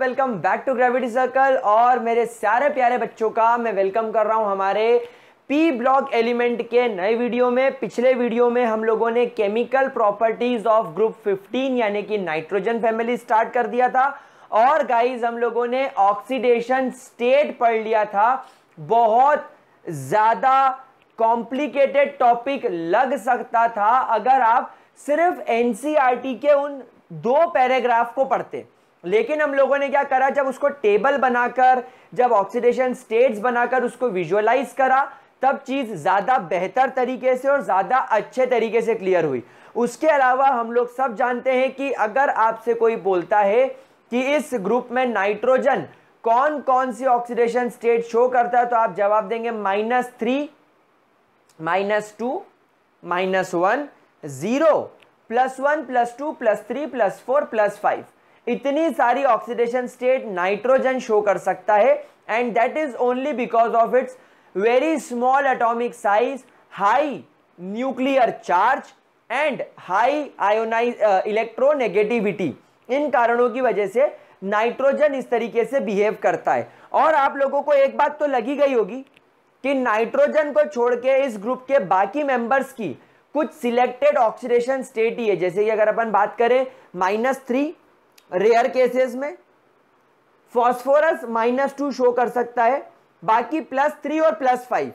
welcome back to gravity circle और मेरे सारे प्यारे बच्चों का मैं वेलकम कर रहा हूं हमारे पी ब्लॉक एलिमेंट के नए वीडियो में पिछले वीडियो में हम लोगों ने केमिकल प्रॉपर्टीज ऑफ ग्रुप 15 यानी कि नाइट्रोजन फैमिली स्टार्ट कर दिया था और गाइज हम लोगों ने ऑक्सीडेशन स्टेट पढ़ लिया था बहुत ज़्यादा कॉम्प्लिकेटेड टॉपिक लग सकता था अगर आप सिर्फ एनसीईआरटी e के उन दो पैराग्राफ को पढ़ते लेकिन हम लोगों ने क्या करा जब उसको टेबल बनाकर जब ऑक्सीडेशन स्टेट्स बनाकर उसको विजुअलाइज करा तब चीज़ ज़्यादा बेहतर तरीके से और ज़्यादा अच्छे तरीके से क्लियर हुई उसके अलावा हम लोग सब जानते हैं कि अगर आपसे कोई बोलता है कि इस ग्रुप में नाइट्रोजन कौन कौन सी ऑक्सीडेशन स्टेट शो करता है तो आप जवाब देंगे minus three minus two minus one zero plus one plus two plus three plus four plus five इतनी सारी ऑक्सीडेशन स्टेट नाइट्रोजन शो कर सकता है and that is only because of its very small atomic size high nuclear charge and high ionise electronegativity इन कारणों की वजह से नाइट्रोजन इस तरीके से बिहेव करता है और आप लोगों को एक बात तो लगी गई होगी कि नाइट्रोजन को छोड़ के इस ग्रुप के बाकी मेंबर्स की कुछ सिलेक्टेड ऑक्सीडेशन स्टेट ही है जैसे कि अगर अपन बात करें माइनस थ्री रेयर केसेस में फॉस्फोरस माइनस टू शो कर सकता है बाकी प्लस थ्री और प्लस फाइव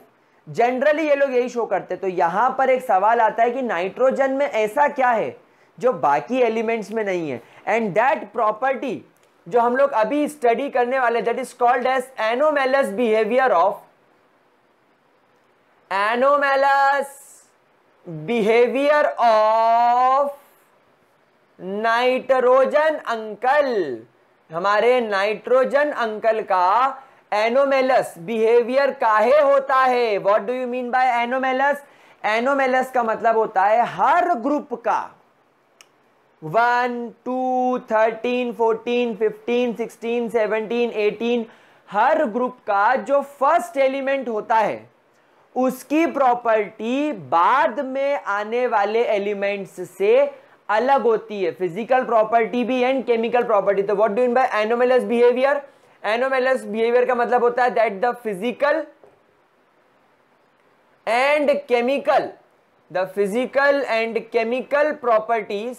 जनरली ये लोग यही शो करते हैं तो यहां पर एक सवाल आता है कि नाइट्रोजन में ऐसा क्या है जो बाकी एलिमेंट्स में नहीं है एंड दैट प्रॉपर्टी जो हम लोग अभी स्टडी करने वाले that is called as anomalous behaviour of anomalous behaviour of nitrogen uncle हमारे नाइट्रोजन अंकल का एनोमेलस बिहेवियर काहे होता है what do you mean by anomalous anomalous का मतलब होता है हर ग्रुप का one two thirteen fourteen fifteen sixteen seventeen eighteen हर ग्रुप का जो फर्स्ट एलिमेंट होता है उसकी प्रॉपर्टी बाद में आने वाले एलिमेंट्स से अलग होती है फिजिकल प्रॉपर्टी भी एंड केमिकल प्रॉपर्टी तो what do in by anomalous behaviour anomalous behaviour का मतलब होता है that the physical and chemical the physical and chemical properties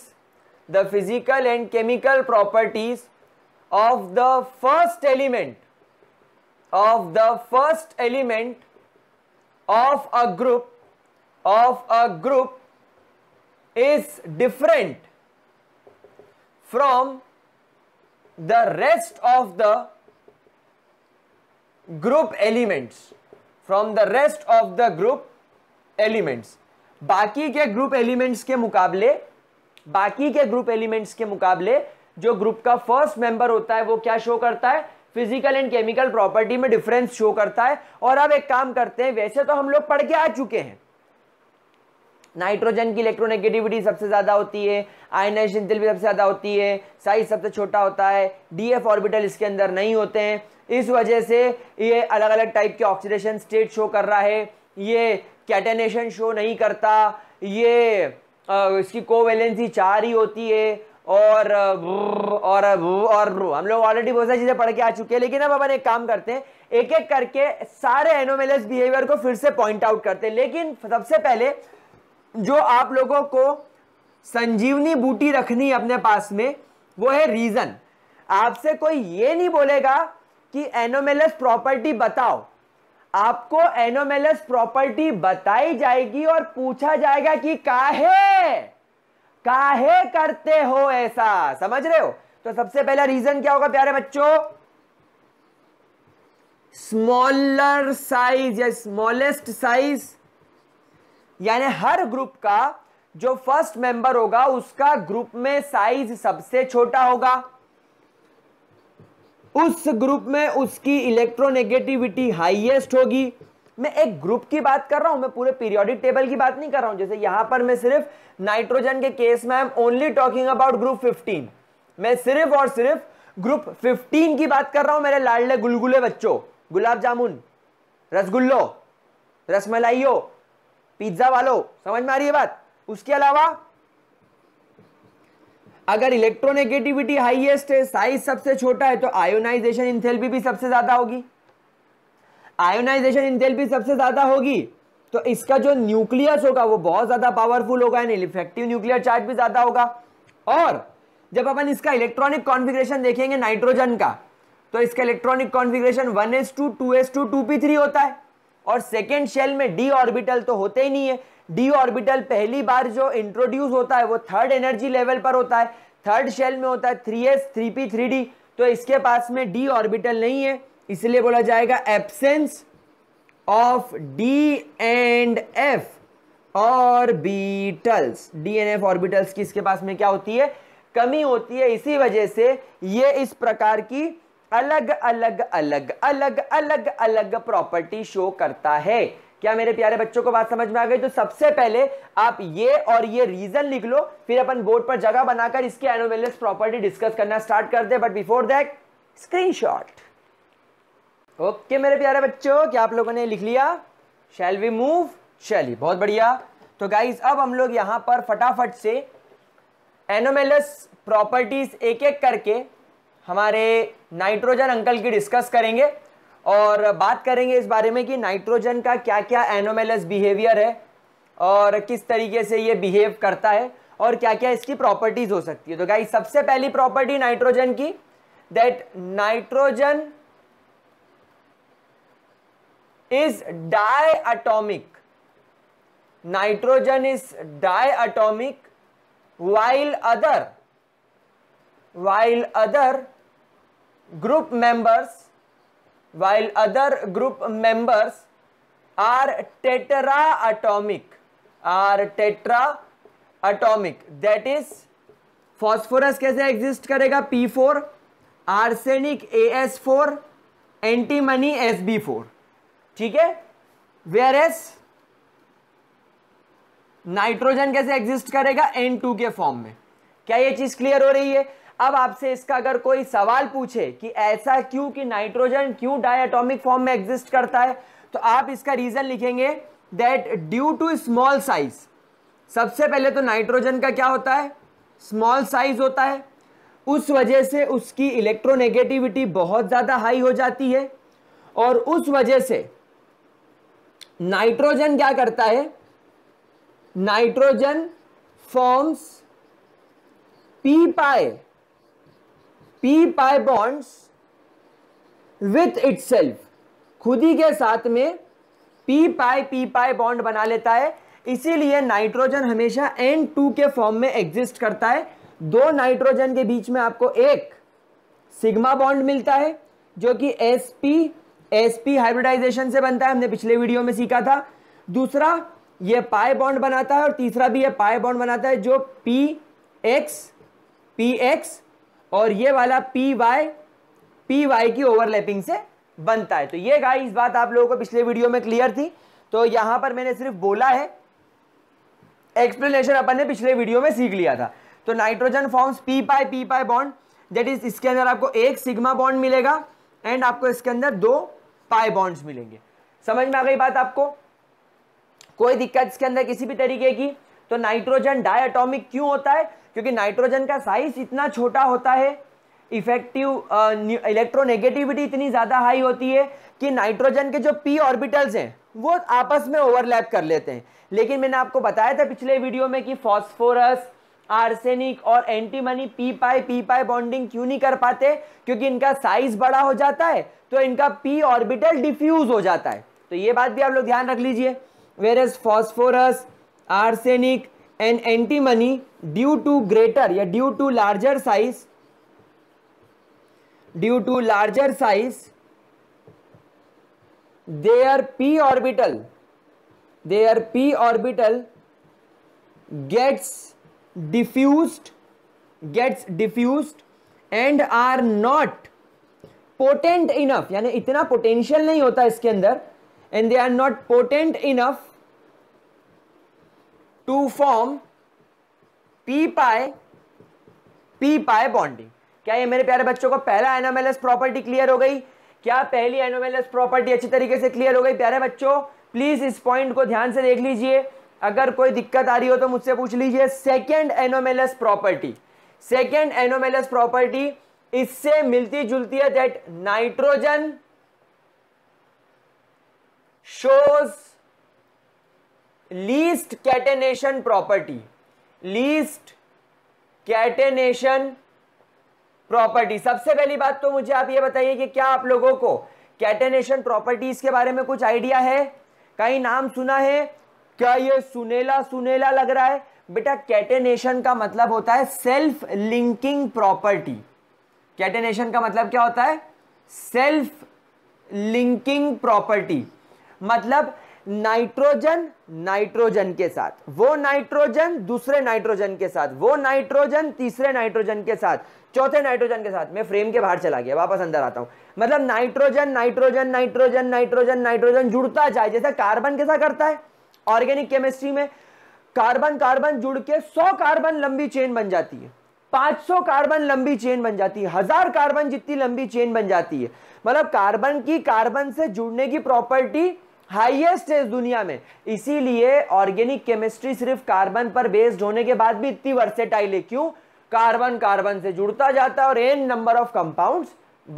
the physical and chemical properties of the first element of the first element of a group of a group is different from the rest of the group elements from the rest of the group elements बाकी के group elements के मुकाबले बाकी के group elements के मुकाबले जो group का फर्स्ट मेंबर होता है वो क्या शो करता है फिजिकल एंड केमिकल प्रॉपर्टी में डिफरेंस शो करता है और अब एक काम करते हैं वैसे तो हम लोग पढ़ के आ चुके हैं नाइट्रोजन की इलेक्ट्रोनेगेटिविटी सबसे ज़्यादा होती है आयनाइजेशन तिल भी सबसे ज़्यादा होती है साइज सबसे छोटा होता है डी एफ ऑर्बिटल इसके अंदर नहीं होते हैं इस वजह से ये अलग अलग टाइप के ऑक्सीडेशन स्टेट शो कर रहा है ये कैटेनेशन शो नहीं करता ये आ, इसकी कोवेलेंसी चार ही होती है और और और हम लोग ऑलरेडी बहुत सारी चीज़ें पढ़ के आ चुके हैं लेकिन अब अपन एक काम करते हैं एक एक करके सारे एनोमेलस बिहेवियर को फिर से पॉइंट आउट करते हैं लेकिन सबसे पहले जो आप लोगों को संजीवनी बूटी रखनी है अपने पास में वो है रीज़न आपसे कोई ये नहीं बोलेगा कि एनोमेलस प्रॉपर्टी बताओ आपको एनोमेलस प्रॉपर्टी बताई जाएगी और पूछा जाएगा कि काहे काहे करते हो ऐसा समझ रहे हो तो सबसे पहला रीजन क्या होगा प्यारे बच्चों स्मॉलर साइज या स्मॉलेस्ट साइज यानी हर ग्रुप का जो फर्स्ट मेंबर होगा उसका ग्रुप में साइज सबसे छोटा होगा उस ग्रुप में उसकी इलेक्ट्रोनेगेटिविटी हाईएस्ट होगी मैं एक ग्रुप की बात कर रहा हूं मैं पूरे पीरियोडिक टेबल की बात नहीं कर रहा हूं जैसे यहां पर मैं सिर्फ नाइट्रोजन के केस में I am only talking about group 15 मैं सिर्फ और सिर्फ ग्रुप 15 की बात कर रहा हूं मेरे लाडले गुलगुले बच्चों गुलाब जामुन रसगुल्लो रसमलाइयो पिज्जा वालों समझ में आ रही है बात उसके अलावा अगर इलेक्ट्रोनेगेटिविटी हाईएस्ट है साइज सबसे छोटा है तो आयोनाइजेशन इंथेल्पी भी सबसे ज्यादा होगी आयोनाइजेशन इंथेल्पी सबसे ज्यादा होगी तो इसका जो न्यूक्लियस होगा वो बहुत ज्यादा पावरफुल होगा यानी इफेक्टिव न्यूक्लियर चार्ज भी ज्यादा होगा और जब अपन इसका इलेक्ट्रॉनिक कॉन्फिग्रेशन देखेंगे नाइट्रोजन का तो इसका इलेक्ट्रॉनिक कॉन्फिग्रेशन वन 2s2 होता है और सेकेंड शेल में डी ऑर्बिटल तो होते ही नहीं है डी ऑर्बिटल पहली बार जो इंट्रोड्यूस होता है वो थर्ड एनर्जी लेवल पर होता है थर्ड शेल में होता है three s three p three d तो इसके पास में डी ऑर्बिटल नहीं है इसलिए बोला जाएगा absence of d and f orbitals d and f orbitals की इसके पास में क्या होती है कमी होती है इसी वजह से ये इस प्रकार की अलग अलग अलग अलग अलग अलग प्रॉपर्टी शो करता है क्या मेरे प्यारे बच्चों को बात समझ में आ गई तो सबसे पहले आप ये और ये रीजन लिख लो फिर अपन बोर्ड पर जगह बनाकर इसके एनोवेलियस प्रॉपर्टी डिस्कस करना स्टार्ट कर दे but before that screenshot okay मेरे प्यारे बच्चों क्या आप लोगों ने लिख लिया शैल वी मूव शैली बहुत बढ़िया तो गाइज अब हम लोग यहां पर फटाफट से एनोमेलस प्रॉपर्टीज एक एक करके हमारे नाइट्रोजन अंकल की डिस्कस करेंगे और बात करेंगे इस बारे में कि नाइट्रोजन का क्या क्या एनोमेलस बिहेवियर है और किस तरीके से ये बिहेव करता है और क्या क्या इसकी प्रॉपर्टीज हो सकती है तो गाई सबसे पहली प्रॉपर्टी नाइट्रोजन की that nitrogen is diatomic nitrogen is diatomic while other while other group members while other group members are tetraatomic are tetraatomic that is phosphorus कैसे एग्जिस्ट करेगा P4 arsenic AS4 antimony SB4 ठीक है whereas nitrogen कैसे exist करेगा N2 के form में क्या ये चीज क्लियर हो रही है अब आपसे इसका अगर कोई सवाल पूछे कि ऐसा क्यों कि नाइट्रोजन क्यों डायटोमिक फॉर्म में एग्जिस्ट करता है तो आप इसका रीजन लिखेंगे that due to small size सबसे पहले तो नाइट्रोजन का क्या होता है स्मॉल साइज होता है उस वजह से उसकी इलेक्ट्रोनेगेटिविटी बहुत ज़्यादा हाई हो जाती है और उस वजह से नाइट्रोजन क्या करता है nitrogen forms p pi p pi bonds with its खुद ही के साथ में p pi p pi bond बना लेता है इसीलिए नाइट्रोजन हमेशा N2 के फॉर्म में एग्जिस्ट करता है दो नाइट्रोजन के बीच में आपको एक सिग्मा बॉन्ड मिलता है जो कि sp sp हाइब्रिडाइजेशन से बनता है हमने पिछले वीडियो में सीखा था दूसरा ये पाए बॉन्ड बनाता है और तीसरा भी ये पाए बॉन्ड बनाता है जो पी एक्स पी एक्स और ये वाला पी वाई पी वाई की ओवरलैपिंग से बनता है तो ये गाइस बात आप लोगों को पिछले वीडियो में क्लियर थी तो यहां पर मैंने सिर्फ बोला है एक्सप्लेनेशन अपन ने पिछले वीडियो में सीख लिया था तो nitrogen forms p pi p pi bond that is इसके अंदर आपको एक सिग्मा बॉन्ड मिलेगा एंड आपको इसके अंदर दो पाई बॉन्ड्स मिलेंगे समझ में आ गई बात आपको कोई दिक्कत इसके अंदर किसी भी तरीके की तो नाइट्रोजन डायटोमिक क्यों होता है क्योंकि नाइट्रोजन का साइज इतना छोटा होता है इफेक्टिव इलेक्ट्रोनेगेटिविटी इतनी ज़्यादा हाई होती है कि नाइट्रोजन के जो पी ऑर्बिटल्स हैं वो आपस में ओवरलैप कर लेते हैं लेकिन मैंने आपको बताया था पिछले वीडियो में कि फॉस्फोरस आर्सेनिक और antimony p pi p pi bonding क्यों नहीं कर पाते क्योंकि इनका साइज बड़ा हो जाता है तो इनका पी ऑर्बिटल डिफ्यूज हो जाता है तो ये बात भी आप लोग ध्यान रख लीजिए whereas phosphorus arsenic and antimony due to greater या due to larger size due to larger size their p orbital their p orbital gets diffuse gets diffused and are not potent enough यानी इतना potential नहीं होता इसके अंदर and they are not potent enough to form p pi p pi bonding क्या ये मेरे प्यारे बच्चों को पहला एनोमेलस प्रॉपर्टी क्लियर हो गई क्या पहली एनोमेलस प्रॉपर्टी अच्छी तरीके से क्लियर हो गई प्यारे बच्चों प्लीज इस पॉइंट को ध्यान से देख लीजिए अगर कोई दिक्कत आ रही हो तो मुझसे पूछ लीजिए second anomalous property second anomalous property इससे मिलती जुलती है that nitrogen shows least catenation property least catenation property सबसे पहली बात तो मुझे आप ये बताइए कि क्या आप लोगों को कैटेनेशन प्रॉपर्टीज के बारे में कुछ आइडिया है कहीं नाम सुना है क्या ये सुनेला सुनेला लग रहा है बेटा कैटेनेशन का मतलब होता है सेल्फ लिंकिंग प्रॉपर्टी कैटेनेशन का मतलब क्या होता है सेल्फ लिंकिंग प्रॉपर्टी मतलब नाइट्रोजन नाइट्रोजन के साथ वो नाइट्रोजन दूसरे नाइट्रोजन के साथ वो नाइट्रोजन तीसरे नाइट्रोजन के साथ चौथे नाइट्रोजन के साथ मैं फ्रेम के बाहर चला गया वापस अंदर आता हूं मतलब nitrogen nitrogen nitrogen nitrogen nitrogen जुड़ता जाए जैसे कार्बन कैसा करता है ऑर्गेनिक केमिस्ट्री में कार्बन कार्बन जुड़ के सौ कार्बन लंबी चेन बन जाती है 500 कार्बन लंबी चेन बन जाती है हजार कार्बन जितनी लंबी चेन बन जाती है मतलब कार्बन की कार्बन से जुड़ने की प्रॉपर्टी हाईएस्ट है इस दुनिया में इसीलिए ऑर्गेनिक केमिस्ट्री सिर्फ कार्बन पर बेस्ड होने के बाद भी इतनी वर्सेटाइल है क्यों कार्बन कार्बन से जुड़ता जाता है और एन नंबर ऑफ कंपाउंड्स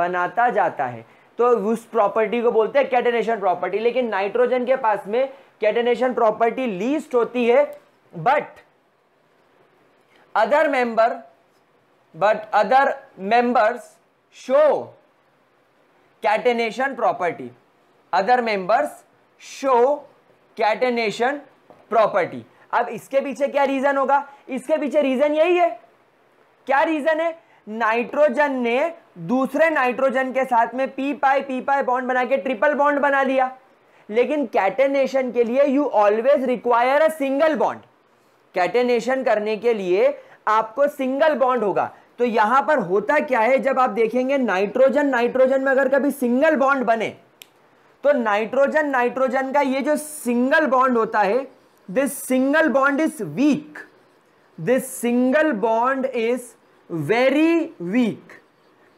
बनाता जाता है तो उस प्रॉपर्टी को बोलते हैं कैटेनेशन प्रॉपर्टी लेकिन नाइट्रोजन के पास में कैटेनेशन प्रॉपर्टी लीस्ट होती है but other member but other members show catenation property other members show catenation property अब इसके पीछे क्या रीजन होगा इसके पीछे रीजन यही है क्या रीजन है नाइट्रोजन ने दूसरे नाइट्रोजन के साथ में p pi p pi bond बना के ट्रिपल बॉन्ड बना लिया लेकिन कैटेनेशन के लिए you always require a single bond catenation करने के लिए आपको सिंगल बॉन्ड होगा तो यहां पर होता क्या है जब आप देखेंगे नाइट्रोजन नाइट्रोजन में अगर कभी सिंगल बॉन्ड बने तो नाइट्रोजन नाइट्रोजन का ये जो सिंगल बॉन्ड होता है this single bond is weak this single bond is very weak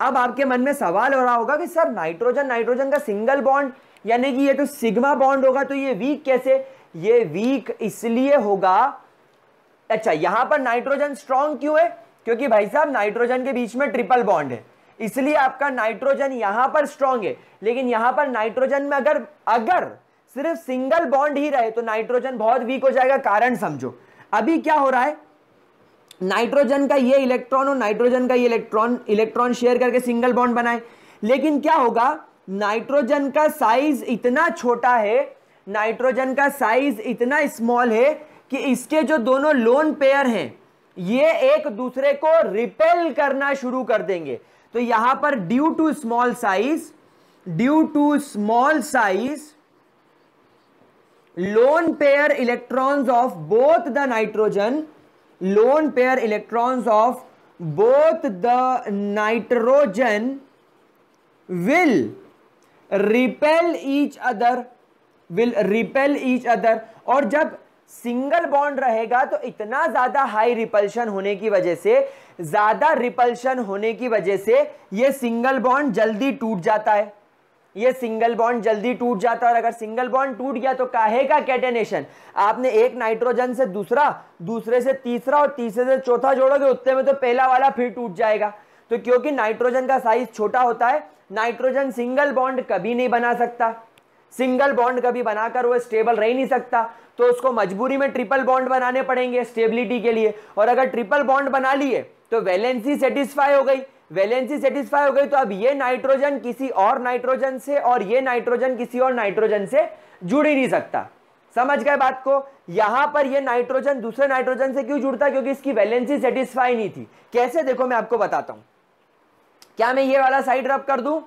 अब आपके मन में सवाल हो रहा होगा कि सर नाइट्रोजन नाइट्रोजन का सिंगल बॉन्ड यानी कि ये तो सिग्मा बॉन्ड होगा तो ये वीक कैसे ये वीक इसलिए होगा अच्छा यहां पर नाइट्रोजन स्ट्रांग क्यों है क्योंकि भाई साहब नाइट्रोजन के बीच में ट्रिपल बॉन्ड है इसलिए आपका नाइट्रोजन यहां पर स्ट्रांग है लेकिन यहां पर नाइट्रोजन में अगर अगर सिर्फ सिंगल बॉन्ड ही रहे तो नाइट्रोजन बहुत वीक हो जाएगा कारण समझो अभी क्या हो रहा है नाइट्रोजन का ये इलेक्ट्रॉन और नाइट्रोजन का ये इलेक्ट्रॉन इलेक्ट्रॉन शेयर करके सिंगल बॉन्ड बनाए लेकिन क्या होगा नाइट्रोजन का साइज इतना छोटा है नाइट्रोजन का साइज इतना स्मॉल है कि इसके जो दोनों लोन पेयर हैं ये एक दूसरे को रिपेल करना शुरू कर देंगे तो यहां पर due to small size due to small size lone pair electrons of both the nitrogen lone pair electrons of both the nitrogen will repel each other will repel each other और जब single bond रहेगा तो इतना ज्यादा high repulsion होने की वजह से ज्यादा रिपल्शन होने की वजह से ये सिंगल बॉन्ड जल्दी टूट जाता है ये सिंगल बॉन्ड जल्दी टूट जाता है और अगर सिंगल बॉन्ड टूट गया तो काहे का कैटेनेशन आपने एक नाइट्रोजन से दूसरा दूसरे से तीसरा और तीसरे से चौथा जोड़ोगे उतने में तो पहला वाला फिर टूट जाएगा तो क्योंकि नाइट्रोजन का साइज छोटा होता है नाइट्रोजन सिंगल बॉन्ड कभी नहीं बना सकता सिंगल बॉन्ड कभी बनाकर वो स्टेबल रह नहीं सकता तो उसको मजबूरी में ट्रिपल बॉन्ड बनाने पड़ेंगे स्टेबिलिटी के लिए और अगर ट्रिपल बॉन्ड बना लिए तो वैलेंसी सेटिस्फाई हो गई वैलेंसी सेटिस्फाई हो गई तो अब ये नाइट्रोजन किसी और नाइट्रोजन से और ये नाइट्रोजन किसी और नाइट्रोजन से जुड़ ही नहीं सकता समझ गए बात को यहां पर ये नाइट्रोजन दूसरे नाइट्रोजन से क्यों जुड़ता क्योंकि इसकी वैलेंसी सेटिस्फाई नहीं थी कैसे देखो मैं आपको बताता हूं क्या मैं ये वाला साइड रब कर दू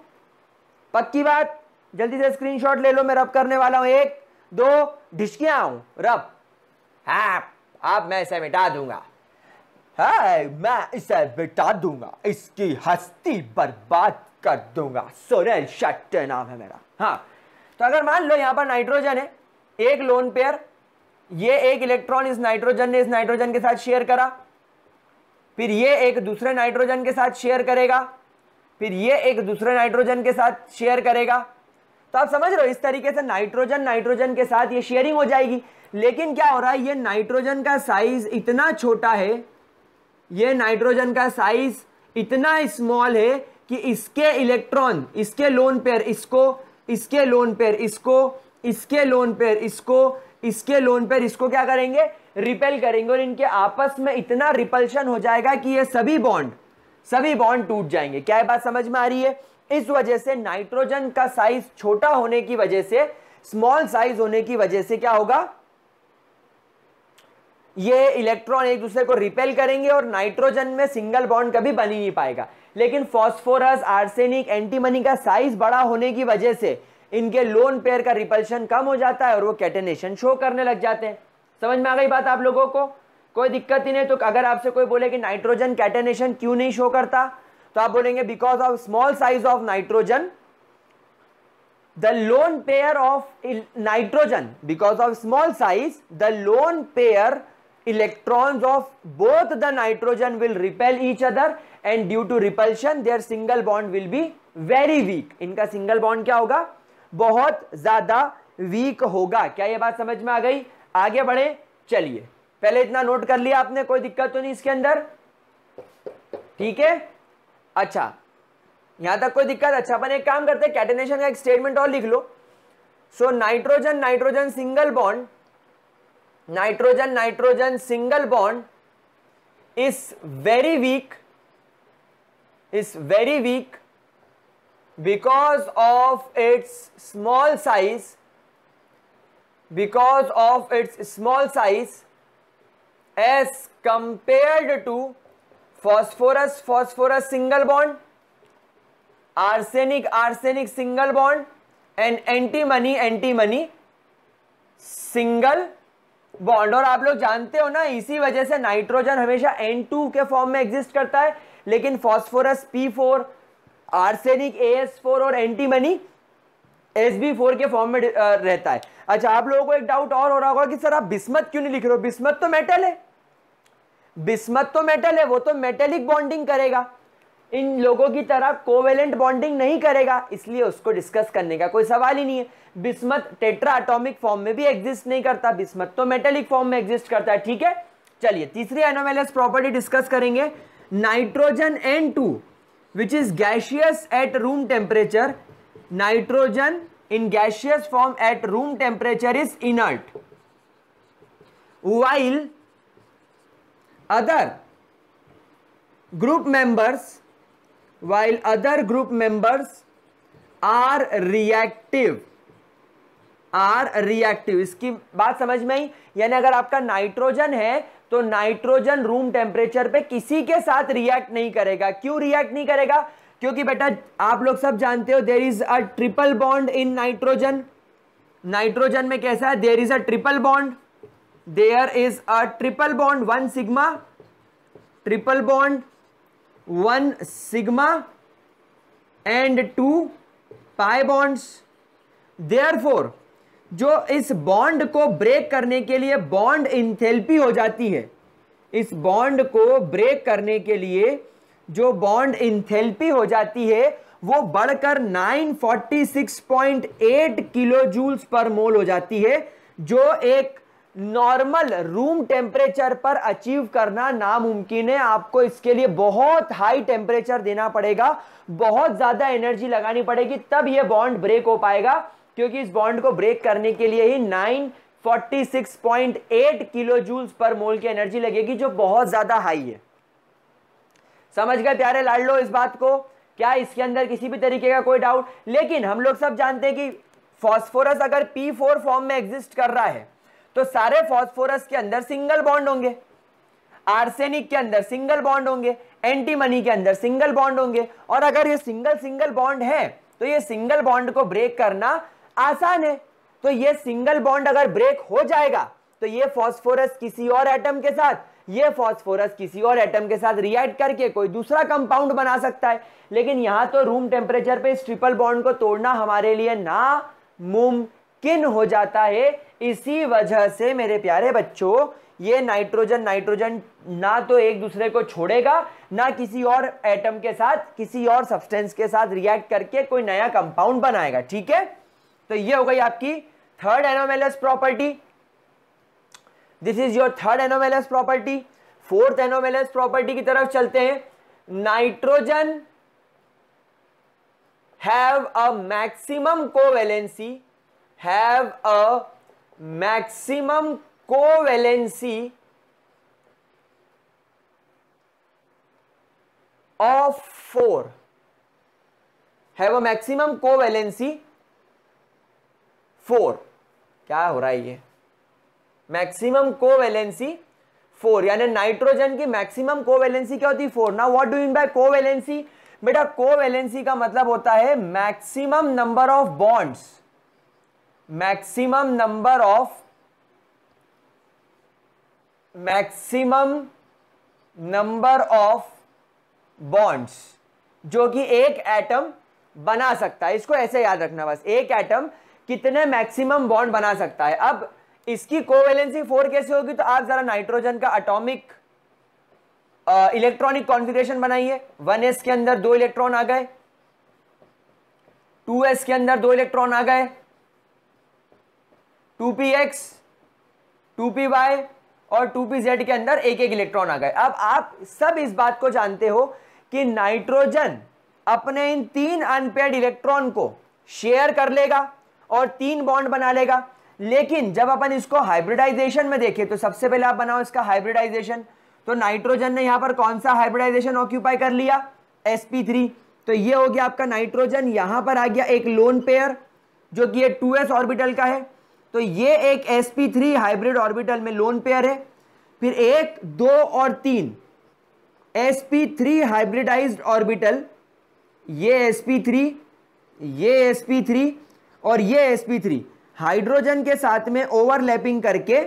पक्की बात जल्दी से स्क्रीनशॉट ले लो मैं रब करने वाला हूं एक दो ढिचकिया हूं हाँ, रब आप आप मैं इसे मिटा दूंगा है मैं इसे मिटा दूंगा इसकी हस्ती बर्बाद कर दूंगा सोनेल शट नाम है मेरा हाँ तो अगर मान लो यहां पर नाइट्रोजन है एक लोन पेयर ये एक इलेक्ट्रॉन इस नाइट्रोजन ने इस नाइट्रोजन के साथ शेयर करा फिर ये एक दूसरे नाइट्रोजन के साथ शेयर करेगा फिर ये एक दूसरे नाइट्रोजन के साथ शेयर करेगा तो आप समझ रहे हो इस तरीके से नाइट्रोजन नाइट्रोजन के साथ ये शेयरिंग हो जाएगी लेकिन क्या हो रहा है ये नाइट्रोजन का साइज इतना छोटा है ये नाइट्रोजन का साइज इतना स्मॉल है कि इसके इलेक्ट्रॉन इसके लोन पेयर इसको इसके लोन पेयर इसको इसके लोन पेयर इसको इसके लोन पेयर इसको क्या करेंगे रिपेल करेंगे और इनके आपस में इतना रिपल्शन हो जाएगा कि ये सभी बॉन्ड सभी बॉन्ड टूट जाएंगे क्या ये बात समझ में आ रही है इस वजह से नाइट्रोजन का साइज छोटा होने की वजह से स्मॉल साइज होने की वजह से क्या होगा ये इलेक्ट्रॉन एक दूसरे को रिपेल करेंगे और नाइट्रोजन में सिंगल बॉन्ड कभी बन ही नहीं पाएगा लेकिन फॉस्फोरस आर्सेनिक एंटीमनी का साइज बड़ा होने की वजह से इनके लोन पेयर का रिपल्शन कम हो जाता है और वो कैटेनेशन शो करने लग जाते हैं समझ में आ गई बात आप लोगों को कोई दिक्कत ही नहीं तो अगर आपसे कोई बोले कि नाइट्रोजन कैटेनेशन क्यों नहीं शो करता तो आप बोलेंगे because of small size of nitrogen the lone pair of nitrogen because of small size the lone pair electron of both the nitrogen will repel each other and due to repulsion their single bond will be very weak इनका single bond क्या होगा बहुत ज्यादा week होगा क्या यह बात समझ में आ गई आगे बढ़े चलिए पहले इतना नोट कर लिया आपने कोई दिक्कत तो नहीं इसके अंदर ठीक है अच्छा यहां तक कोई दिक्कत अच्छा अपन एक काम करते हैं कैटेनेशन का एक स्टेटमेंट और लिख लो so nitrogen nitrogen single bond nitrogen nitrogen single bond is very weak is very weak because of its small size because of its small size as compared to phosphorus phosphorus single bond arsenic arsenic single bond and antimony antimony single bond और आप लोग जानते हो ना इसी वजह से nitrogen हमेशा N2 के फॉर्म में एग्जिस्ट करता है लेकिन फॉस्फोरस P4 आर्सेनिक AS4 और एंटीमनी SB4 के फॉर्म में रहता है अच्छा आप लोगों को एक डाउट और हो रहा होगा कि सर आप बिस्मत क्यों नहीं लिख रहे हो बिस्मत तो मेटल है बिस्मत तो मेटल है वो तो मेटेलिक बॉन्डिंग करेगा इन लोगों की तरह कोवेलेंट बॉन्डिंग नहीं करेगा इसलिए उसको डिस्कस करने का कोई सवाल ही नहीं है बिस्मत टेट्रा एटॉमिक फॉर्म में भी एग्जिस्ट नहीं करता बिस्मत तो मेटेलिक फॉर्म में एग्जिस्ट करता है ठीक है चलिए तीसरी एनोमेलस प्रॉपर्टी डिस्कस करेंगे nitrogen N two which is gaseous at room temperature nitrogen in gaseous form at room temperature is inert while other group members while other group members are reactive are reactive इसकी बात समझ में आई यानी अगर आपका nitrogen है तो nitrogen room temperature पे किसी के साथ रिएक्ट नहीं करेगा क्यों रिएक्ट नहीं करेगा क्योंकि बेटा आप लोग सब जानते हो there is a triple bond in nitrogen nitrogen में कैसा है there is a triple bond there is a triple bond one sigma triple bond one sigma and two pi bonds there four जो इस बॉन्ड को break करने के लिए bond enthalpy हो जाती है इस बॉन्ड को ब्रेक करने के लिए जो बॉन्ड इंथेल्पी हो जाती है वो बढ़कर 946.8 किलो जूल्स पर मोल हो जाती है जो एक नॉर्मल रूम टेम्परेचर पर अचीव करना नामुमकिन है आपको इसके लिए बहुत हाई टेम्परेचर देना पड़ेगा बहुत ज़्यादा एनर्जी लगानी पड़ेगी तब यह बॉन्ड ब्रेक हो पाएगा क्योंकि इस बॉन्ड को ब्रेक करने के लिए ही नाइन 46.8 किलो जूल्स पर मोल की एनर्जी लगेगी जो बहुत ज़्यादा हाई है समझ गए प्यारे लाड लो इस बात को क्या इसके अंदर किसी भी तरीके का कोई डाउट लेकिन हम लोग सब जानते हैं कि फॉस्फोरस अगर फोर फॉर्म में एग्जिस्ट कर रहा है तो सारे फॉस्फोरस के अंदर सिंगल बॉन्ड होंगे आर्सेनिक के अंदर सिंगल बॉन्ड होंगे एंटीमनी के अंदर सिंगल बॉन्ड होंगे और अगर ये सिंगल सिंगल बॉन्ड है तो ये सिंगल बॉन्ड को ब्रेक करना आसान है तो ये सिंगल बॉन्ड अगर ब्रेक हो जाएगा तो ये फॉस्फोरस किसी और एटम के साथ ये फॉस्फोरस किसी और एटम के साथ रिएक्ट करके कोई दूसरा कंपाउंड बना सकता है लेकिन यहां तो रूम टेम्परेचर पे इस ट्रिपल बॉन्ड को तोड़ना हमारे लिए ना मुमकिन हो जाता है इसी वजह से मेरे प्यारे बच्चों ये नाइट्रोजन नाइट्रोजन ना तो एक दूसरे को छोड़ेगा ना किसी और एटम के साथ किसी और सब्सटेंस के साथ रिएक्ट करके कोई नया कंपाउंड बनाएगा ठीक है तो ये हो गई आपकी third anomalous property this is your third anomalous property fourth anomalous property की तरफ चलते हैं nitrogen have a maximum covalency have a maximum covalency of four है वो मैक्सिमम कोवेलेंसी फोर क्या हो रहा है ये मैक्सिमम कोवेलेंसी फोर यानी नाइट्रोजन की मैक्सिमम कोवेलेंसी क्या होती है फोर ना what do mean by covalency बेटा कोवेलेंसी का मतलब होता है maximum number of bonds maximum number of maximum number of bonds जो कि एक एटम बना सकता है इसको ऐसे याद रखना बस एक एटम कितने मैक्सिमम बॉन्ड बना सकता है अब इसकी कोवेलेंसी फोर कैसे होगी तो आप जरा नाइट्रोजन का अटोमिक इलेक्ट्रॉनिक कॉन्फ़िगरेशन बनाइए 1s के अंदर दो इलेक्ट्रॉन आ गए 2s के अंदर दो इलेक्ट्रॉन आ गए two p x two p y और टू पी जेड के अंदर एक एक इलेक्ट्रॉन आ गए अब आप सब इस बात को जानते हो कि नाइट्रोजन अपने इन तीन अनपेड इलेक्ट्रॉन को शेयर कर लेगा और तीन बॉन्ड बना लेगा लेकिन जब अपन इसको हाइब्रिडाइजेशन में देखें तो सबसे पहले आप बनाओ इसका हाइब्रिडाइजेशन तो नाइट्रोजन ने यहां पर कौन सा हाइब्रिडाइजेशन ऑक्यूपाई कर लिया sp3 तो ये हो गया आपका नाइट्रोजन यहां पर आ गया एक लोन पेयर जो कि ये 2s ऑर्बिटल का है तो ये एक sp3 हाइब्रिड ऑर्बिटल में लोन पेयर है फिर एक दो और तीन sp3 हाइब्रिडाइज्ड ऑर्बिटल ये sp3 ये sp3 और ये sp3 हाइड्रोजन के साथ में ओवरलैपिंग करके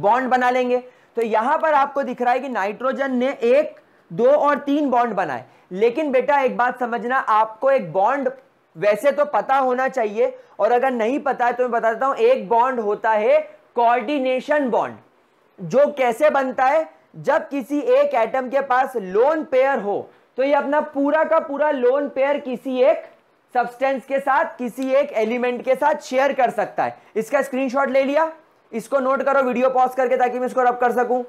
बॉन्ड बना लेंगे तो यहां पर आपको दिख रहा है कि नाइट्रोजन ने एक दो और तीन बॉन्ड बनाए लेकिन बेटा एक बात समझना आपको एक बॉन्ड वैसे तो पता होना चाहिए और अगर नहीं पता है तो मैं बता देता हूं एक बॉन्ड होता है कोऑर्डिनेशन बॉन्ड जो कैसे बनता है जब किसी एक एटम के पास लोन पेयर हो तो ये अपना पूरा का पूरा लोन पेयर किसी एक सब्सटेंस के साथ किसी एक एलिमेंट के साथ शेयर कर सकता है इसका स्क्रीनशॉट ले लिया इसको नोट करो वीडियो पॉज करके ताकि मैं इसको रब कर सकूं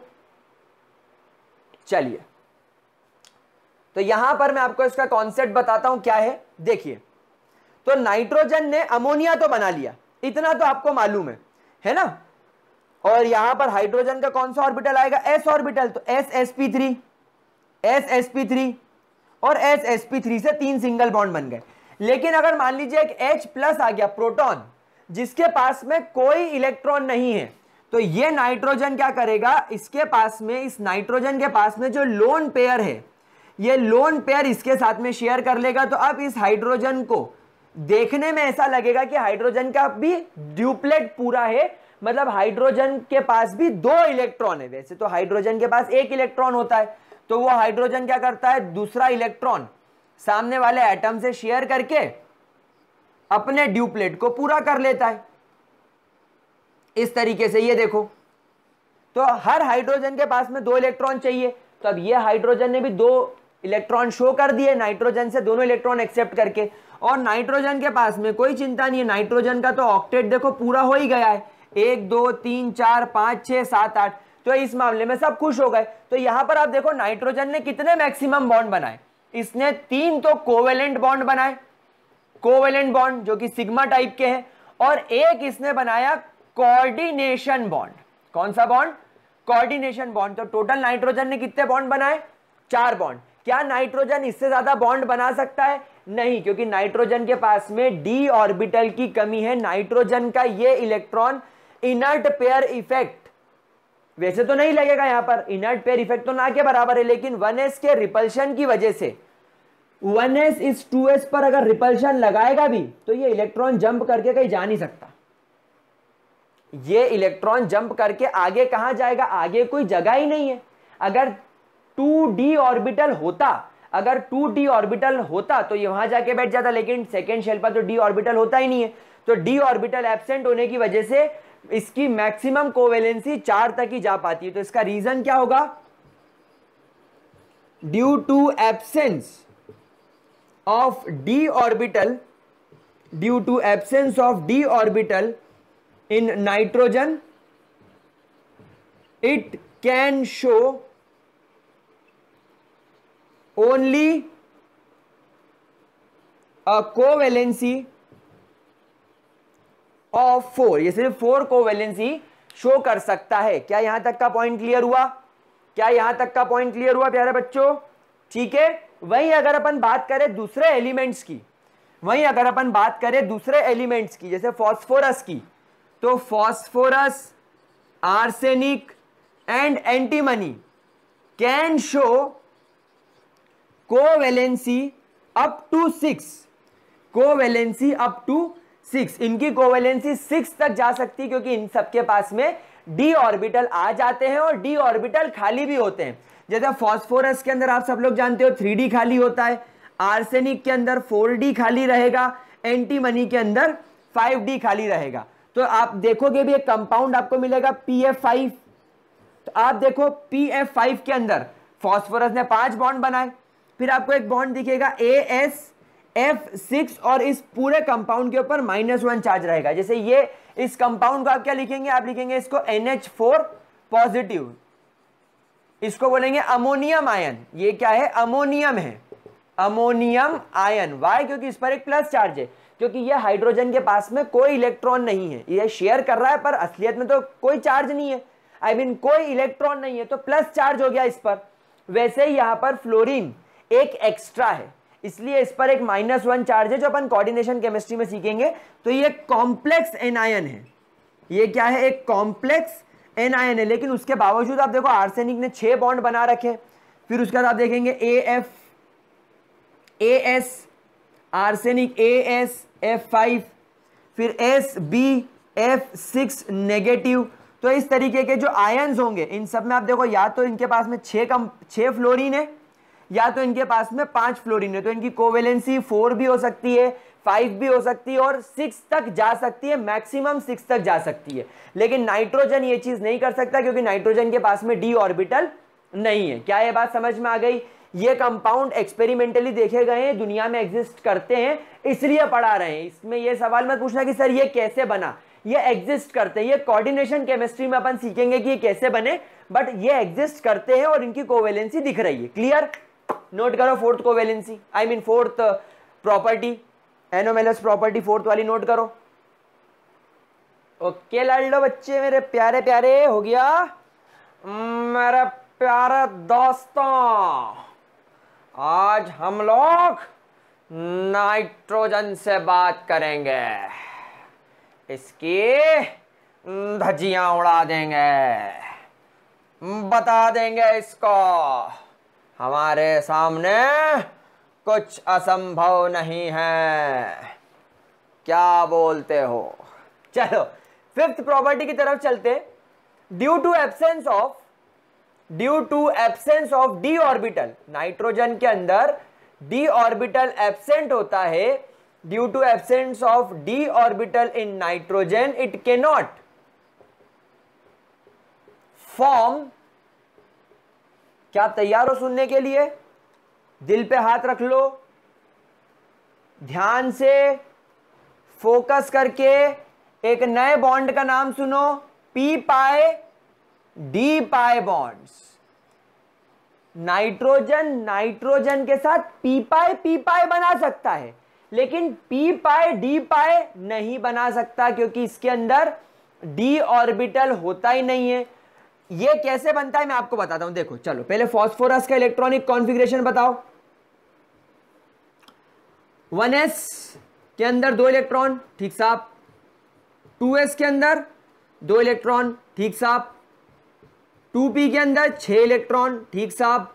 चलिए तो यहां पर मैं आपको इसका कॉन्सेप्ट बताता हूं क्या है देखिए तो नाइट्रोजन ने अमोनिया तो बना लिया इतना तो आपको मालूम है है ना और यहां पर हाइड्रोजन का कौन सा ऑर्बिटल आएगा एस ऑर्बिटल तो s s p three s s p three और एस एस पी थ्री से तीन सिंगल बॉन्ड बन गए लेकिन अगर मान लीजिए एक एच प्लस आ गया प्रोटॉन जिसके पास में कोई इलेक्ट्रॉन नहीं है तो ये नाइट्रोजन क्या करेगा इसके पास में इस नाइट्रोजन के पास में जो लोन पेयर है ये लोन पेयर इसके साथ में शेयर कर लेगा तो अब इस हाइड्रोजन को देखने में ऐसा लगेगा कि हाइड्रोजन का भी ड्यूप्लेट पूरा है मतलब हाइड्रोजन के पास भी दो इलेक्ट्रॉन है वैसे तो हाइड्रोजन के पास एक इलेक्ट्रॉन होता है तो वो हाइड्रोजन क्या करता है दूसरा इलेक्ट्रॉन सामने वाले एटम से शेयर करके अपने ड्यूप्लेट को पूरा कर लेता है इस तरीके से ये देखो तो हर हाइड्रोजन के पास में दो इलेक्ट्रॉन चाहिए तो अब ये हाइड्रोजन ने भी दो इलेक्ट्रॉन शो कर दिए नाइट्रोजन से दोनों इलेक्ट्रॉन एक्सेप्ट करके और नाइट्रोजन के पास में कोई चिंता नहीं है नाइट्रोजन का तो ऑक्टेट देखो पूरा हो ही गया है एक दो तीन चार पाँच छः सात आठ तो इस मामले में सब खुश हो गए तो यहाँ पर आप देखो नाइट्रोजन ने कितने मैक्सिमम बॉन्ड बनाए इसने तीन तो कोवेलेंट बॉन्ड बनाए कोवेलेंट बॉन्ड जो कि सिग्मा टाइप के हैं और एक इसने बनाया कोऑर्डिनेशन बॉन्ड कौन सा बॉन्ड कोऑर्डिनेशन बॉन्ड तो टोटल नाइट्रोजन ने कितने बॉन्ड बनाए चार बॉन्ड क्या नाइट्रोजन इससे ज्यादा बॉन्ड बना सकता है नहीं क्योंकि नाइट्रोजन के पास में डी ऑर्बिटल की कमी है नाइट्रोजन का ये इलेक्ट्रॉन इनर्ट पेयर इफेक्ट वैसे तो नहीं लगेगा यहां पर इनर्ट पेयर इफेक्ट तो ना के बराबर है लेकिन 1s के रिपल्शन की वजह से 1s इस 2s पर अगर रिपल्शन लगाएगा भी तो ये इलेक्ट्रॉन जंप करके कहीं जा नहीं सकता ये इलेक्ट्रॉन जंप करके आगे कहां जाएगा आगे कोई जगह ही नहीं है अगर 2d ऑर्बिटल होता अगर टू डी ऑर्बिटल होता तो ये वहां जाके बैठ जाता लेकिन सेकेंड शेल पर तो डी ऑर्बिटल होता ही नहीं है तो डी ऑर्बिटल एबसेंट होने की वजह से इसकी मैक्सिमम कोवेलेंसी चार तक ही जा पाती है तो इसका रीजन क्या होगा due to absence of d orbital due to absence of d orbital in nitrogen it can show only a covalency of four ये सिर्फ फोर को वैलेंसी शो कर सकता है क्या यहां तक का पॉइंट क्लियर हुआ क्या यहां तक का पॉइंट क्लियर हुआ प्यारे बच्चों ठीक है वहीं अगर अपन बात करें दूसरे एलिमेंट्स की वहीं अगर अपन बात करें दूसरे एलिमेंट्स की जैसे फॉस्फोरस की तो phosphorus arsenic and antimony can show covalency up to six covalency up to six इनकी कोवेलेंसी सिक्स तक जा सकती है क्योंकि इन सबके पास में डी ऑर्बिटल आ जाते हैं और डी ऑर्बिटल खाली भी होते हैं जैसे फॉस्फोरस के अंदर आप सब लोग जानते हो थ्री डी खाली होता है आर्सेनिक के अंदर फोर डी खाली रहेगा एंटीमनी के अंदर फाइव डी खाली रहेगा तो आप देखोगे भी एक कंपाउंड आपको मिलेगा पी एफ फाइव तो आप देखो पी एफ फाइव के अंदर फॉस्फोरस ने पांच बॉन्ड बनाए फिर आपको एक बॉन्ड दिखेगा ए एस एफ सिक्स और इस पूरे कंपाउंड के ऊपर माइनस वन चार्ज रहेगा जैसे ये इस कंपाउंड को आप क्या लिखेंगे आप लिखेंगे इसको एन एच फोर पॉजिटिव इसको बोलेंगे अमोनियम आयन ये क्या है अमोनियम है अमोनियम आयन वाई क्योंकि इस पर एक प्लस चार्ज है क्योंकि यह हाइड्रोजन के पास में कोई इलेक्ट्रॉन नहीं है यह शेयर कर रहा है पर असलियत में तो कोई चार्ज नहीं है आई I मीन mean, कोई इलेक्ट्रॉन नहीं है तो प्लस चार्ज हो गया इस पर वैसे ही यहां पर फ्लोरीन एक एक्स्ट्रा है इसलिए इस पर एक माइनस वन चार्ज है जो अपन कोऑर्डिनेशन केमिस्ट्री में सीखेंगे तो ये कॉम्प्लेक्स एनायन है ये क्या है एक कॉम्प्लेक्स एनायन है लेकिन उसके बावजूद आप देखो आर्सेनिक ने छह बॉन्ड बना रखे फिर उसके बाद आप देखेंगे A F A S arsenic A S F five फिर S B F six negative तो इस तरीके के जो आयन्स होंगे इन सब में आप देखो या तो इनके पास में छः कम छः फ्लोरिन है या तो इनके पास में पांच फ्लोरिन है तो इनकी कोवेलेंसी फोर भी हो सकती है फाइव भी हो सकती है और सिक्स तक जा सकती है मैक्सिमम सिक्स तक जा सकती है लेकिन नाइट्रोजन ये चीज़ नहीं कर सकता क्योंकि नाइट्रोजन के पास में डी ऑर्बिटल नहीं है क्या ये बात समझ में आ गई ये कंपाउंड एक्सपेरिमेंटली देखे गए हैं दुनिया में एग्जिस्ट करते हैं इसलिए पढ़ा रहे हैं इसमें यह सवाल मैं पूछना कि सर ये कैसे बना ये एग्जिस्ट करते हैं ये कोऑर्डिनेशन केमिस्ट्री में अपन सीखेंगे कि ये कैसे बने बट ये एग्जिस्ट करते हैं और इनकी कोवेलेंसी दिख रही है क्लियर नोट करो fourth covalency I mean fourth property anomalous property fourth वाली नोट करो ओके लाल लो बच्चे मेरे प्यारे प्यारे हो गया मेरा प्यारा दोस्तों आज हम लोग नाइट्रोजन से बात करेंगे इसकी धजियां उड़ा देंगे बता देंगे इसको हमारे सामने कुछ असंभव नहीं है क्या बोलते हो चलो फिफ्थ प्रॉपर्टी की तरफ चलते due to absence of due to absence of d orbital nitrogen के अंदर डी ऑर्बिटल एब्सेंट होता है due to absence of d orbital in nitrogen it can not form क्या आप तैयार हो सुनने के लिए दिल पे हाथ रख लो ध्यान से फोकस करके एक नए बॉन्ड का नाम सुनो पी पाए डी पाए बॉन्ड्स नाइट्रोजन नाइट्रोजन के साथ पी पाए पी पाए बना सकता है लेकिन पी पाए डी पाए नहीं बना सकता क्योंकि इसके अंदर डी ऑर्बिटल होता ही नहीं है ये कैसे बनता है मैं आपको बताता हूं देखो चलो पहले फॉस्फोरस का इलेक्ट्रॉनिक कॉन्फिग्रेशन बताओ 1s के अंदर दो इलेक्ट्रॉन ठीक साहब 2s के अंदर दो इलेक्ट्रॉन ठीक साहब 2p के अंदर छह इलेक्ट्रॉन ठीक साहब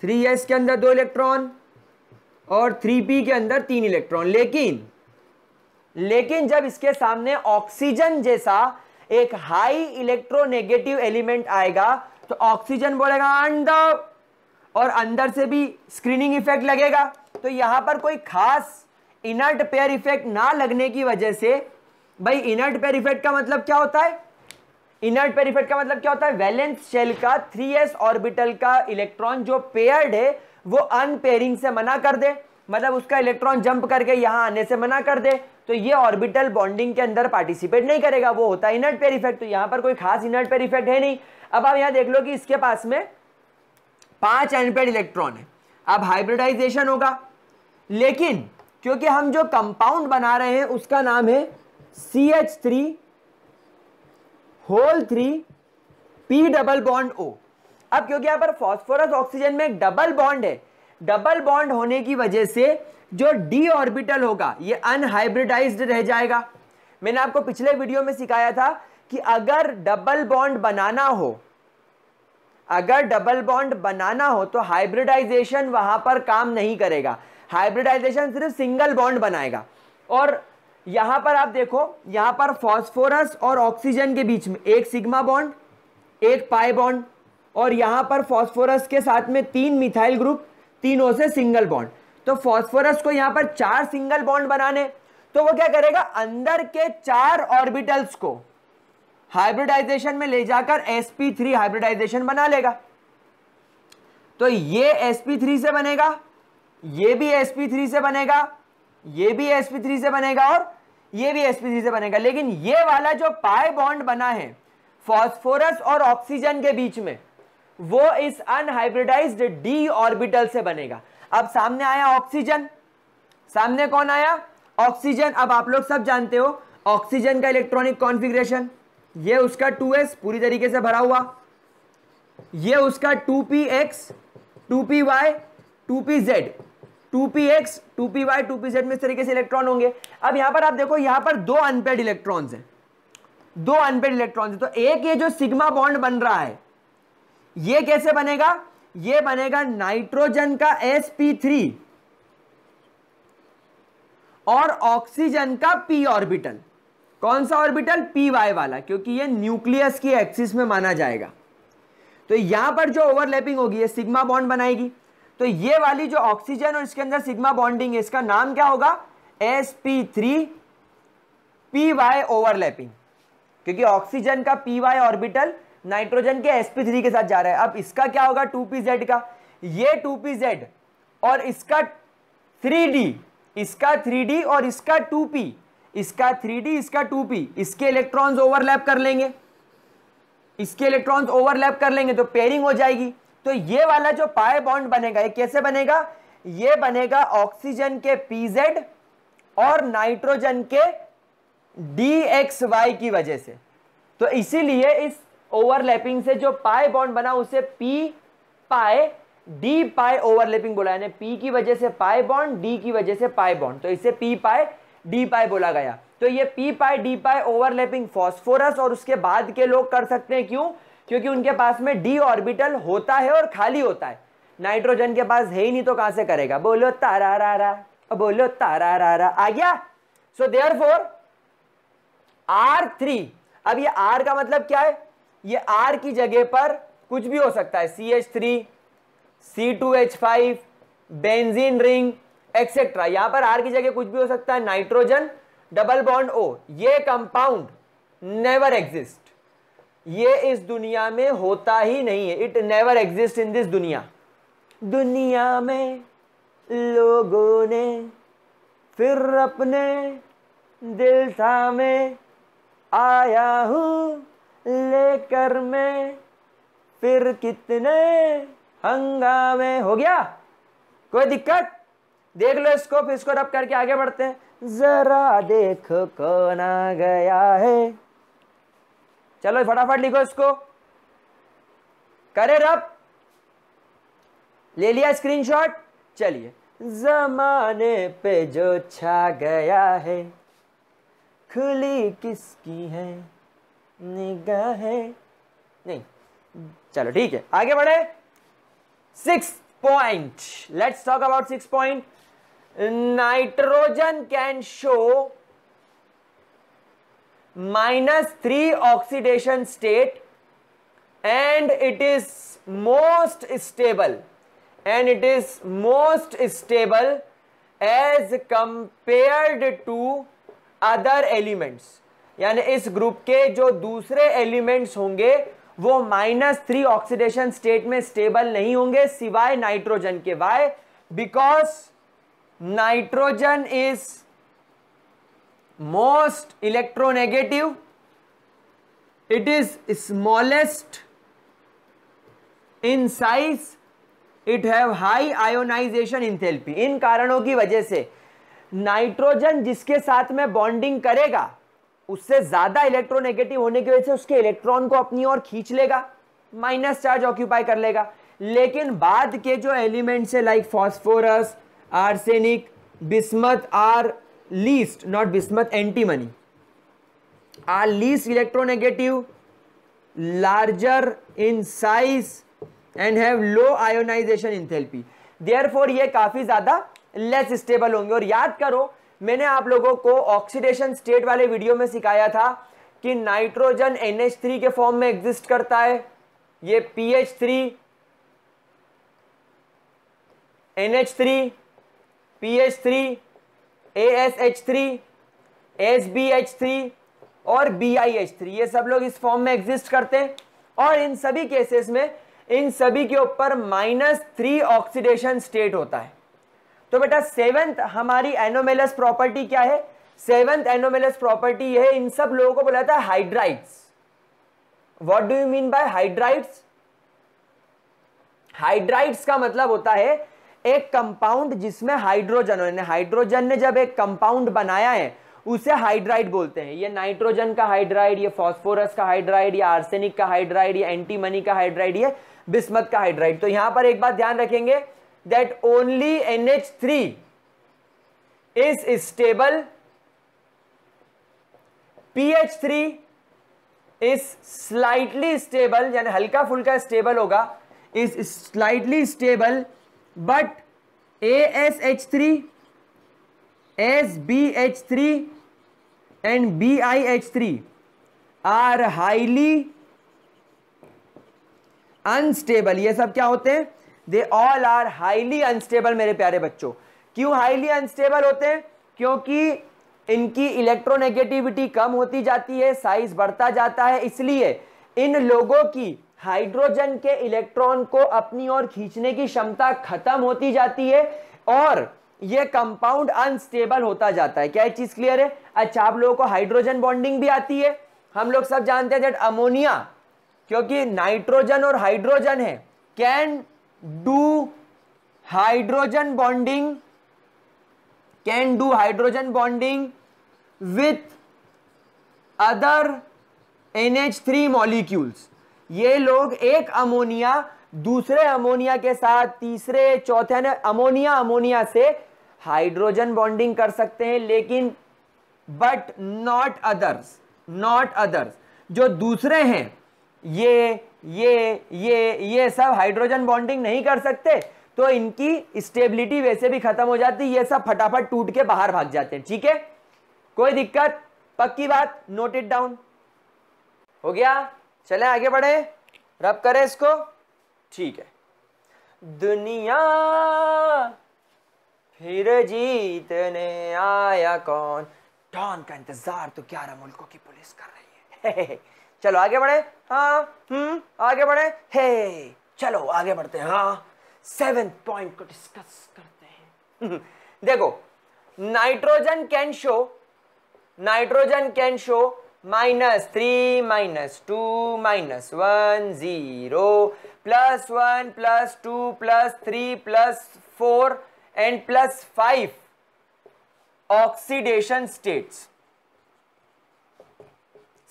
थ्री एस के अंदर दो इलेक्ट्रॉन और थ्री पी के अंदर तीन इलेक्ट्रॉन लेकिन लेकिन जब इसके सामने ऑक्सीजन जैसा एक हाई इलेक्ट्रोनेगेटिव एलिमेंट आएगा तो ऑक्सीजन बोलेगा अंदर और अंदर से भी स्क्रीनिंग इफेक्ट लगेगा तो यहां पर कोई खास इनर्ट पेयर इफेक्ट ना लगने की वजह से भाई इनर्ट पेयर इफेक्ट का मतलब क्या होता है इनर्ट पेयर इफेक्ट का मतलब क्या होता है वैलेंस शेल का 3s ऑर्बिटल का इलेक्ट्रॉन जो पेयर्ड है वो अनपेयरिंग से मना कर दे मतलब उसका इलेक्ट्रॉन जंप करके यहां आने से मना कर दे तो ये ऑर्बिटल बॉन्डिंग के अंदर पार्टिसिपेट नहीं करेगा वो होता है इनर्ट पेयर इफेक्ट तो यहां पर कोई खास इनर्ट पेयर इफेक्ट है नहीं अब आप यहां देख लो कि इसके पास में पांच अनपेड इलेक्ट्रॉन है अब हाइब्रिडाइजेशन होगा लेकिन क्योंकि हम जो कंपाउंड बना रहे हैं उसका नाम है C H three whole three P double bond O अब क्योंकि यहां पर फॉस्फोरस ऑक्सीजन में एक डबल बॉन्ड है डबल बॉन्ड होने की वजह से जो डी ऑर्बिटल होगा ये अनहाइब्रिडाइज्ड रह जाएगा मैंने आपको पिछले वीडियो में सिखाया था कि अगर डबल बॉन्ड बनाना हो अगर डबल बॉन्ड बनाना हो तो हाइब्रिडाइजेशन वहां पर काम नहीं करेगा हाइब्रिडाइजेशन सिर्फ सिंगल बॉन्ड बनाएगा और यहां पर आप देखो यहां पर फॉस्फोरस और ऑक्सीजन के बीच में एक सिग्मा बॉन्ड एक पाई बॉन्ड और यहां पर फॉस्फोरस के साथ में तीन मिथाइल ग्रुप तीनों से सिंगल बॉन्ड तो फॉस्फोरस को यहां पर चार सिंगल बॉन्ड बनाने तो वो क्या करेगा अंदर के चार ऑर्बिटल्स को हाइब्रिडाइजेशन में ले जाकर sp3 हाइब्रिडाइजेशन बना लेगा तो ये sp3 से बनेगा ये भी sp3 से बनेगा ये भी sp3 से बनेगा और ये भी sp3 से बनेगा लेकिन ये वाला जो पाई बॉन्ड बना है फॉस्फोरस और ऑक्सीजन के बीच में वो इस अनहाइब्रिडाइज्ड डी ऑर्बिटल से बनेगा अब सामने आया ऑक्सीजन सामने कौन आया ऑक्सीजन अब आप लोग सब जानते हो ऑक्सीजन का इलेक्ट्रॉनिक कॉन्फिग्रेशन ये उसका 2s पूरी तरीके से भरा हुआ ये उसका 2px 2py 2pz 2px 2py 2pz में इस तरीके से इलेक्ट्रॉन होंगे अब यहां पर आप देखो यहां पर दो अनपेड इलेक्ट्रॉन्स हैं दो अनपेड इलेक्ट्रॉन्स हैं तो एक ये जो सिग्मा बॉन्ड बन रहा है ये कैसे बनेगा ये बनेगा नाइट्रोजन का sp3 और ऑक्सीजन का p ऑर्बिटल कौन सा ऑर्बिटल पी वाई वाला क्योंकि ये न्यूक्लियस की एक्सिस में माना जाएगा तो यहां पर जो ओवरलैपिंग होगी ये सिग्मा बॉन्ड बनाएगी तो ये वाली जो ऑक्सीजन और इसके अंदर सिग्मा बॉन्डिंग है इसका नाम क्या होगा s p three p y overlapping क्योंकि ऑक्सीजन का पी वाई ऑर्बिटल नाइट्रोजन के sp3 के साथ जा रहा है अब इसका क्या होगा 2pz का ये 2pz और इसका 3d इसका 3d और इसका 2p इसका 3d इसका 2p इसके इलेक्ट्रॉन्स ओवरलैप कर लेंगे इसके इलेक्ट्रॉन्स ओवरलैप कर लेंगे तो पेयरिंग हो जाएगी तो ये वाला जो पाए बॉन्ड बनेगा ये कैसे बनेगा ये बनेगा ऑक्सीजन के pz और नाइट्रोजन के डी एक्स वाई की वजह से तो इसीलिए इस ओवरलैपिंग से जो पाए बॉन्ड बना उसे पी पाए डी पाए ओवरलैपिंग बोला यानी पी की वजह से पाए बॉन्ड डी की वजह से पाए बॉन्ड तो इसे पी पाए डी पाए बोला गया तो ये पी पाए डी पाए ओवरलैपिंग फॉस्फोरस और उसके बाद के लोग कर सकते हैं क्यों क्योंकि उनके पास में डी ऑर्बिटल होता है और खाली होता है नाइट्रोजन के पास है ही नहीं तो कहां से करेगा बोलो तारा रा रा बोलो तारा रा रा आ गया so therefore R three अब ये आर का मतलब क्या है ये आर की जगह पर कुछ भी हो सकता है C H three C two H five benzene ring etcetera यहां पर आर की जगह कुछ भी हो सकता है नाइट्रोजन डबल बॉन्ड ओ ये कंपाउंड नेवर एग्जिस्ट ये इस दुनिया में होता ही नहीं है it never exist in this दुनिया दुनिया में लोगों ने फिर अपने दिल था में आया हूँ लेकर मैं फिर कितने हंगामे हो गया कोई दिक्कत देख लो इसको फिर इसको रब करके आगे बढ़ते हैं जरा देख कौन आ गया है चलो फटाफट लिखो इसको करे रब ले लिया स्क्रीनशॉट चलिए जमाने पे जो छा गया है खुली किसकी है नहीं चलो ठीक है आगे बढ़े six point let's talk about six point nitrogen can show minus three oxidation state and it is most stable and it is most stable as compared to other elements यानी इस ग्रुप के जो दूसरे एलिमेंट्स होंगे वो minus three oxidation state में stable नहीं होंगे सिवाय नाइट्रोजन के why because nitrogen is most electronegative it is smallest in size it have high ionization enthalpy इन कारणों की वजह से नाइट्रोजन जिसके साथ में बॉन्डिंग करेगा उससे ज्यादा इलेक्ट्रोनेगेटिव होने की वजह से उसके इलेक्ट्रॉन को अपनी ओर खींच लेगा माइनस चार्ज ऑक्यूपाई कर लेगा लेकिन बाद के जो एलिमेंट्स है like phosphorus arsenic bismuth are least not bismuth antimony are least electronegative larger in size and have low ionization in enthalpy their ये काफ़ी ज़्यादा लेस स्टेबल होंगे और याद करो मैंने आप लोगों को ऑक्सीडेशन स्टेट वाले वीडियो में सिखाया था कि नाइट्रोजन थ्री के फॉर्म में एग्जिस्ट करता है ये three three three S B H three और थ्री ये सब लोग इस फॉर्म में एग्जिस्ट करते हैं और इन सभी केसेस में इन सभी के ऊपर माइनस थ्री ऑक्सीडेशन स्टेट होता है तो बेटा सेवेंथ हमारी एनोमेलस प्रॉपर्टी क्या है सेवेंथ एनोमेलस प्रॉपर्टी यह है इन सब लोगों को बोला जाता है hydrides what do you mean by hydrides hydrides का मतलब होता है एक कंपाउंड जिसमें हाइड्रोजन हाइड्रोजन ने जब एक कंपाउंड बनाया है उसे हाइड्राइड बोलते हैं ये नाइट्रोजन का हाइड्राइड ये फॉस्फोरस का हाइड्राइड या आर्सेनिक का हाइड्राइड या एंटीमनी का हाइड्राइड ये बिस्मत का हाइड्राइड तो यहां पर एक बात ध्यान रखेंगे that only N H three is stable P H three is slightly stable यानी हल्का फुल्का स्टेबल होगा is slightly stable but A S H three S B H three and B I H three are highly unstable ये सब क्या होते हैं they all are highly unstable मेरे प्यारे बच्चों क्यों हाईली अनस्टेबल होते हैं क्योंकि इनकी इलेक्ट्रोनेगेटिविटी कम होती जाती है साइज बढ़ता जाता है इसलिए इन लोगों की हाइड्रोजन के इलेक्ट्रॉन को अपनी ओर खींचने की क्षमता खत्म होती जाती है और ये कंपाउंड अनस्टेबल होता जाता है क्या चीज क्लियर है अच्छा आप लोगों को हाइड्रोजन बॉन्डिंग भी आती है हम लोग सब जानते हैं दैट अमोनिया क्योंकि नाइट्रोजन और हाइड्रोजन है can do bonding can do hydrogen bonding with other N H three molecules ये लोग एक अमोनिया दूसरे अमोनिया के साथ तीसरे चौथे अमोनिया अमोनिया से हाइड्रोजन बॉन्डिंग कर सकते हैं लेकिन but not others not others जो दूसरे हैं ये ये ये ये सब हाइड्रोजन बॉन्डिंग नहीं कर सकते तो इनकी स्टेबिलिटी वैसे भी खत्म हो जाती ये सब फटाफट टूट के बाहर भाग जाते हैं ठीक है कोई दिक्कत पक्की बात नोट इट डाउन हो गया चले आगे बढ़े रब करें इसको ठीक है दुनिया फिर जीतने आया कौन डॉन का इंतजार तो ग्यारह मुल्कों की पुलिस कर रही है चलो आगे बढ़े हाँ हम्म आगे बढ़े हे चलो आगे बढ़ते हैं हाँ सेवन पॉइंट को डिस्कस करते हैं हम्म, देखो nitrogen can show nitrogen can show minus three minus two minus one zero plus one plus two plus three plus four and plus five oxidation states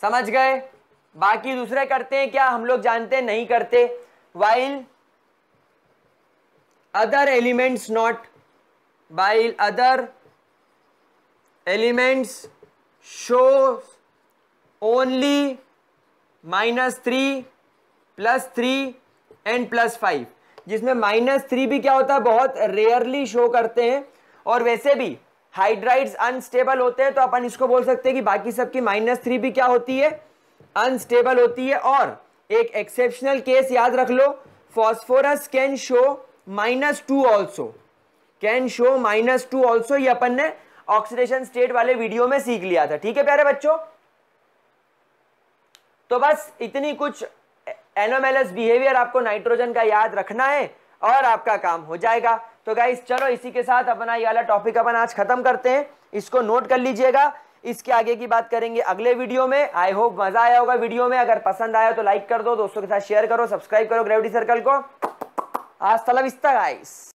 समझ गए बाकी दूसरे करते हैं क्या हम लोग जानते हैं नहीं करते while other elements not while other elements show only minus three plus three and plus five जिसमें माइनस थ्री भी क्या होता है बहुत रेयरली शो करते हैं और वैसे भी हाइड्राइड्स अनस्टेबल होते हैं तो अपन इसको बोल सकते हैं कि बाकी सबकी माइनस थ्री भी क्या होती है अनस्टेबल होती है और एक एक्सेप्शनल केस याद रख लो phosphorus can show minus two also can show minus two also ये अपन ने ऑक्सीडेशन स्टेट वाले वीडियो में सीख लिया था ठीक है प्यारे बच्चों तो बस इतनी कुछ एनोमेलस बिहेवियर आपको नाइट्रोजन का याद रखना है और आपका काम हो जाएगा तो गाइज चलो इसी के साथ अपना ये वाला टॉपिक अपन आज खत्म करते हैं इसको नोट कर लीजिएगा इसके आगे की बात करेंगे अगले वीडियो में आई होप मजा आया होगा वीडियो में अगर पसंद आया तो लाइक कर दो दोस्तों के साथ शेयर करो सब्सक्राइब करो ग्रेविटी सर्कल को आज तलब इस तक